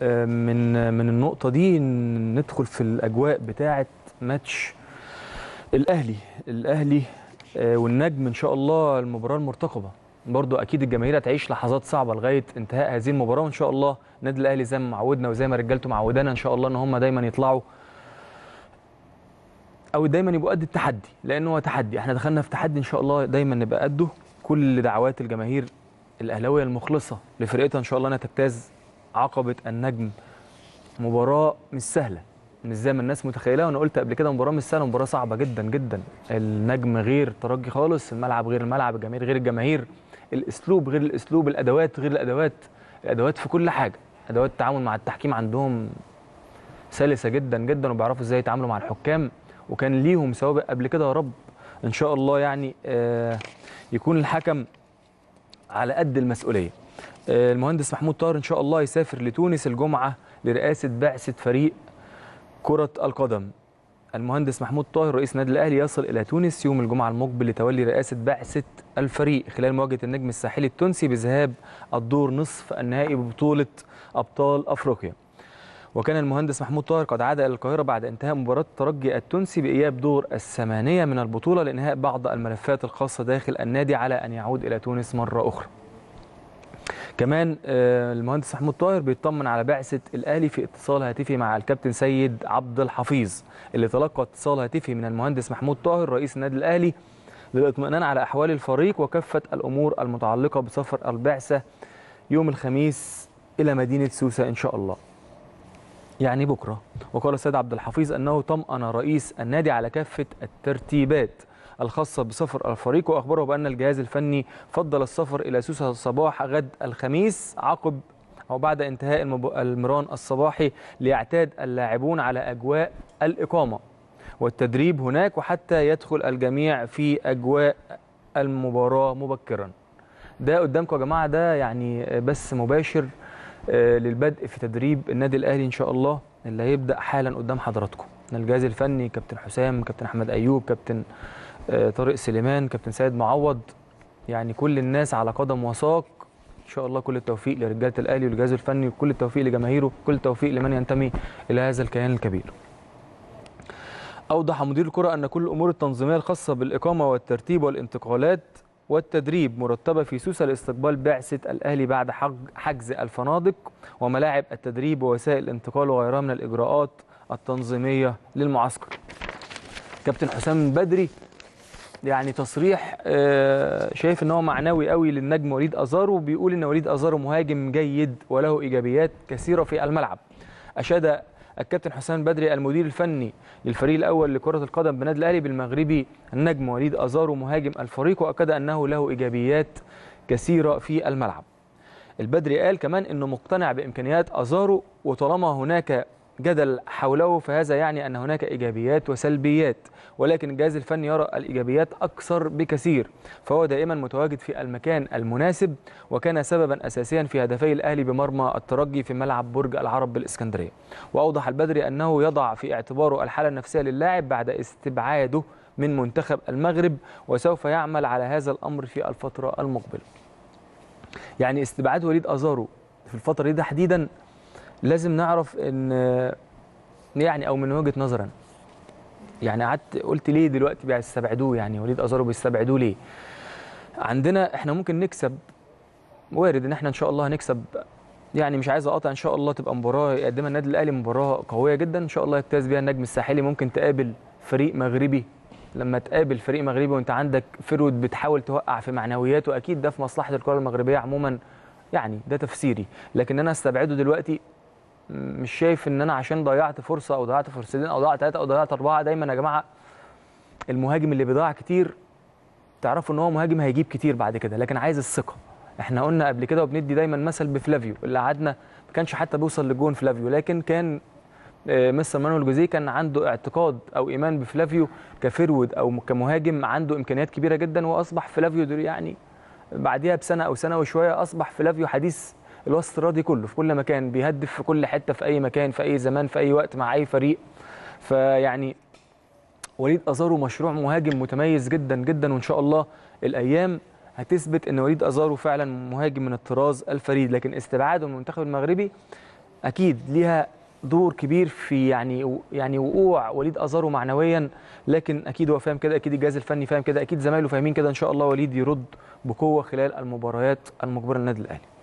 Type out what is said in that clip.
من من النقطه دي ندخل في الاجواء بتاعه ماتش الاهلي الاهلي آه، والنجم ان شاء الله المباراه المرتقبه برضو اكيد الجماهير هتعيش لحظات صعبه لغايه انتهاء هذه المباراه وان شاء الله النادي الاهلي زي ما عودنا وزي ما رجالته معودانا ان شاء الله ان هم دايما يطلعوا او دايما يبقوا قد التحدي لانه هو تحدي احنا دخلنا في تحدي ان شاء الله دايما نبقى قده كل دعوات الجماهير الاهلاويه المخلصه لفرقتها ان شاء الله انها تجتاز عقبه النجم مباراه مش سهله مش زي ما الناس متخيله وانا قلت قبل كده مباراه مش سهله مباراه صعبه جدا جدا النجم غير ترجي خالص الملعب غير الملعب الجماهير غير الجماهير الاسلوب غير الاسلوب الادوات غير الادوات الادوات في كل حاجه ادوات التعامل مع التحكيم عندهم سلسه جدا جدا وبيعرفوا ازاي يتعاملوا مع الحكام وكان ليهم سوابق قبل كده يا رب ان شاء الله يعني آه، يكون الحكم على قد المسؤوليه المهندس محمود طاهر ان شاء الله يسافر لتونس الجمعه لرئاسه بعثه فريق كره القدم المهندس محمود طاهر رئيس النادي الاهلي يصل الى تونس يوم الجمعه المقبل لتولي رئاسه بعثه الفريق خلال مواجهه النجم الساحلي التونسي بذهاب الدور نصف النهائي ببطوله ابطال افريقيا وكان المهندس محمود طاهر قد عاد الى القاهره بعد انتهاء مباراه الترجي التونسي باياب دور الثمانيه من البطوله لانهاء بعض الملفات الخاصه داخل النادي على ان يعود الى تونس مره اخرى كمان آه، المهندس محمود طاهر بيطمن على بعثه الاهلي في اتصال هاتفي مع الكابتن سيد عبد الحفيظ اللي تلقى اتصال هاتفي من المهندس محمود طاهر رئيس النادي الاهلي للاطمئنان على احوال الفريق وكافه الامور المتعلقه بسفر البعثه يوم الخميس الى مدينه سوسه ان شاء الله. يعني بكره وقال السيد عبد الحفيظ انه طمأن رئيس النادي على كافه الترتيبات الخاصة بسفر الفريق وأخبره بأن الجهاز الفني فضل السفر إلى سوسة صباح غد الخميس عقب أو بعد انتهاء المران الصباحي ليعتاد اللاعبون على أجواء الإقامة والتدريب هناك وحتى يدخل الجميع في أجواء المباراة مبكرا ده قدامكم يا جماعة ده يعني بس مباشر آه، للبدء في تدريب النادي الأهلي إن شاء الله اللي هيبدأ حالا قدام حضراتكم الجهاز الفني كابتن حسام كابتن أحمد أيوب كابتن آه، طارق سليمان كابتن سيد معوض يعني كل الناس على قدم وساق ان شاء الله كل التوفيق لرجاله الاهلي والجهاز الفني وكل التوفيق لجماهيره كل التوفيق لمن ينتمي الى هذا الكيان الكبير اوضح مدير الكره ان كل الامور التنظيميه الخاصه بالاقامه والترتيب والانتقالات والتدريب مرتبه في سوسه لاستقبال بعثه الاهلي بعد حجز الفنادق وملاعب التدريب ووسائل الانتقال وغيرها من الاجراءات التنظيميه للمعسكر كابتن حسام بدري يعني تصريح آه، شايف ان هو معنوي قوي للنجم وليد ازارو بيقول ان وليد ازارو مهاجم جيد وله ايجابيات كثيره في الملعب اشاد الكابتن حسام بدري المدير الفني للفريق الاول لكره القدم بنادي الاهلي بالمغربي النجم وليد ازارو مهاجم الفريق واكد انه له ايجابيات كثيره في الملعب البدري قال كمان انه مقتنع بامكانيات ازارو وطالما هناك جدل حوله فهذا يعني أن هناك إيجابيات وسلبيات ولكن الجهاز الفني يرى الإيجابيات أكثر بكثير فهو دائما متواجد في المكان المناسب وكان سببا أساسيا في هدفي الأهلي بمرمى الترجي في ملعب برج العرب بالإسكندرية وأوضح البدري أنه يضع في اعتباره الحالة النفسية للاعب بعد استبعاده من منتخب المغرب وسوف يعمل على هذا الأمر في الفترة المقبلة يعني استبعاد وليد أزارو في الفترة دي تحديدا لازم نعرف ان يعني او من وجهه نظرا يعني قعدت قلت ليه دلوقتي بيستبعدوه يعني وليد ازارو بيستبعدوه ليه عندنا احنا ممكن نكسب وارد ان احنا ان شاء الله هنكسب يعني مش عايز اقاطع ان شاء الله تبقى مباراه يقدمها النادي الاهلي مباراه قويه جدا ان شاء الله يجتاز بيها النجم الساحلي ممكن تقابل فريق مغربي لما تقابل فريق مغربي وانت عندك فرود بتحاول توقع في معنوياته اكيد ده في مصلحه الكره المغربيه عموما يعني ده تفسيري لكن انا استبعده دلوقتي مش شايف ان انا عشان ضيعت فرصه او ضيعت فرصتين او ضيعت ثلاثه او ضيعت اربعه دايما يا جماعه المهاجم اللي بيضيع كتير تعرفوا ان هو مهاجم هيجيب كتير بعد كده لكن عايز الثقه احنا قلنا قبل كده وبندي دايما مثل بفلافيو اللي قعدنا ما كانش حتى بيوصل للجون فلافيو لكن كان آه، مستر مانويل جوزيه كان عنده اعتقاد او ايمان بفلافيو كفرود او كمهاجم عنده امكانيات كبيره جدا واصبح فلافيو يعني بعديها بسنه او سنه وشويه اصبح فلافيو حديث الوسط الراضي كله في كل مكان بيهدف في كل حته في اي مكان في اي زمان في اي وقت مع اي فريق فيعني وليد ازارو مشروع مهاجم متميز جدا جدا وان شاء الله الايام هتثبت ان وليد ازارو فعلا مهاجم من الطراز الفريد لكن استبعاده من المنتخب المغربي اكيد ليها دور كبير في يعني يعني وقوع وليد ازارو معنويا لكن اكيد هو فاهم كده اكيد الجهاز الفني فاهم كده اكيد زمايله فاهمين كده ان شاء الله وليد يرد بقوه خلال المباريات المقبله للنادي الاهلي